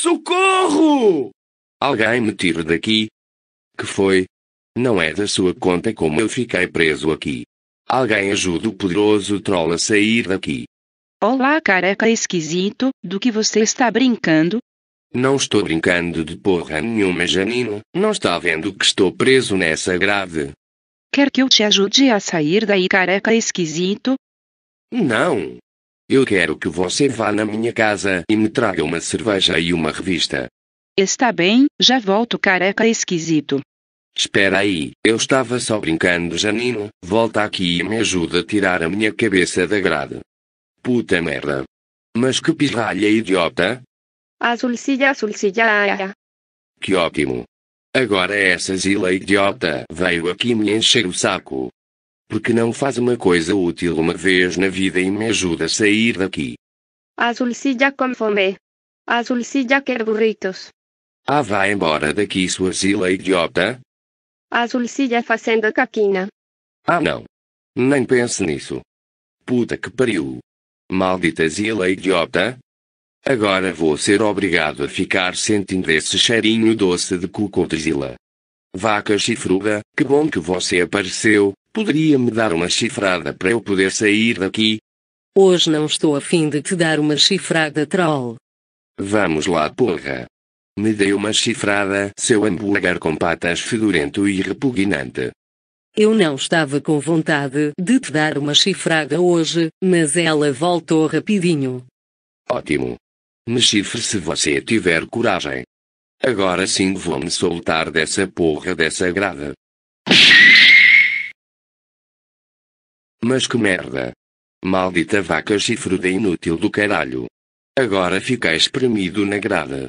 Socorro! Alguém me tire daqui. Que foi? Não é da sua conta como eu fiquei preso aqui. Alguém ajude o poderoso troll a sair daqui. Olá, careca esquisito, do que você está brincando? Não estou brincando de porra nenhuma, Janino. Não está vendo que estou preso nessa grade? Quer que eu te ajude a sair daí, careca esquisito? Não, eu quero que você vá na minha casa e me traga uma cerveja e uma revista. Está bem, já volto careca esquisito. Espera aí, eu estava só brincando, Janino. Volta aqui e me ajuda a tirar a minha cabeça da grade. Puta merda. Mas que pirralha idiota. Azulcilla, azulcilla. Que ótimo. Agora é essa zila idiota veio aqui me encher o saco. Porque não faz uma coisa útil uma vez na vida e me ajuda a sair daqui. A Zulcilla com fome. A Zulcilla quer burritos. Ah, vá embora daqui, sua zila idiota. A Zulcilla fazendo caquina. Ah, não. Nem pense nisso. Puta que pariu. Maldita zila idiota. Agora vou ser obrigado a ficar sentindo esse cheirinho doce de cocô de zila. Vaca chifruda, que bom que você apareceu, Poderia me dar uma chifrada para eu poder sair daqui? Hoje não estou afim de te dar uma chifrada, troll. Vamos lá, porra. Me dei uma chifrada, seu hambúrguer com patas fedorento e repugnante. Eu não estava com vontade de te dar uma chifrada hoje, mas ela voltou rapidinho. Ótimo. Me chifre se você tiver coragem. Agora sim vou me soltar dessa porra dessa grada. Mas que merda! Maldita vaca chifruda inútil do caralho! Agora fica espremido na grada.